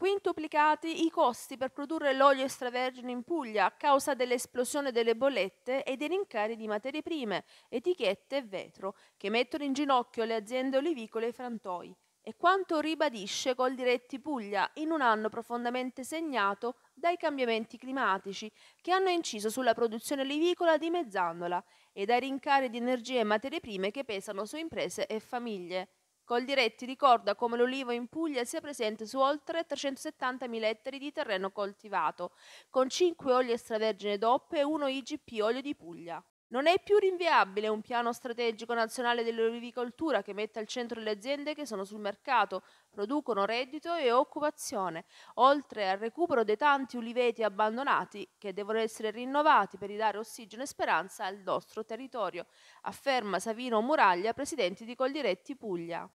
quintuplicati i costi per produrre l'olio extravergine in Puglia a causa dell'esplosione delle bollette e dei rincari di materie prime, etichette e vetro, che mettono in ginocchio le aziende olivicole e i frantoi. E quanto ribadisce Col Diretti Puglia in un anno profondamente segnato dai cambiamenti climatici che hanno inciso sulla produzione olivicola dimezzandola e dai rincari di energie e materie prime che pesano su imprese e famiglie. Col ricorda come l'olivo in Puglia sia presente su oltre 370.000 ettari di terreno coltivato, con 5 oli extravergine DOP e 1 IGP olio di Puglia. Non è più rinviabile un piano strategico nazionale dell'olivicoltura che metta al centro le aziende che sono sul mercato, producono reddito e occupazione, oltre al recupero dei tanti uliveti abbandonati che devono essere rinnovati per ridare ossigeno e speranza al nostro territorio, afferma Savino Muraglia, presidente di Coldiretti Puglia.